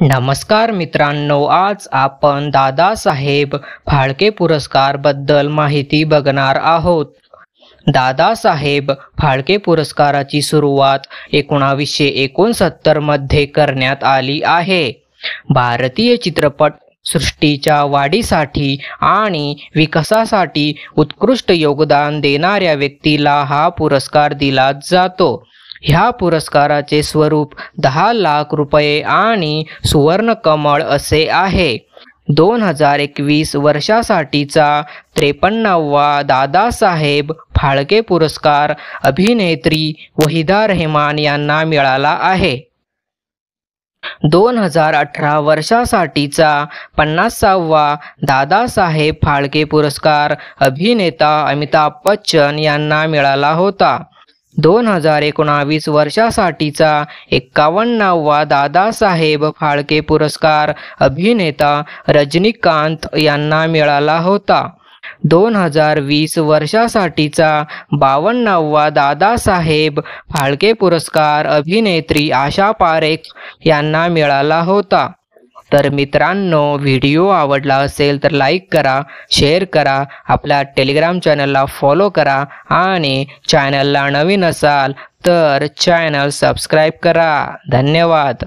नमस्कार मित्रांनो आज आपण दादासाहेब फाळके पुरस्कारबद्दल माहिती बघणार आहोत दादासाहेब फाळके पुरस्काराची सुरुवात एकोणावीसशे एकोणसत्तरमध्ये करण्यात आली आहे भारतीय चित्रपट सृष्टीच्या वाढीसाठी आणि विकासासाठी उत्कृष्ट योगदान देणाऱ्या व्यक्तीला हा पुरस्कार दिला जातो ह्या पुरस्काराचे स्वरूप दहा लाख रुपये आणि सुवर्णकमळ असे आहे दोन हजार एकवीस वर्षासाठीचा त्रेपन्नावा दादासाहेब फाळके पुरस्कार अभिनेत्री वहिदा रेहमान यांना मिळाला आहे दोन हजार अठरा वर्षासाठीचा पन्नासावा दादासाहेब फाळके पुरस्कार अभिनेता अमिताभ बच्चन यांना मिळाला होता दोन हजार एकोणावीस वर्षासाठीचा एक्कावन्नावा दादासाहेब फाळके पुरस्कार अभिनेता रजनीकांत यांना मिळाला होता दोन हजार वीस वर्षासाठीचा बावन्नावा दादासाहेब फाळके पुरस्कार अभिनेत्री आशा पारेख यांना मिळाला होता तर मित्रांनो व्हिडिओ आवडला असेल तर लाईक करा शेअर करा आपल्या टेलिग्राम चॅनलला फॉलो करा आणि चॅनलला नवीन असाल तर चॅनल सबस्क्राईब करा धन्यवाद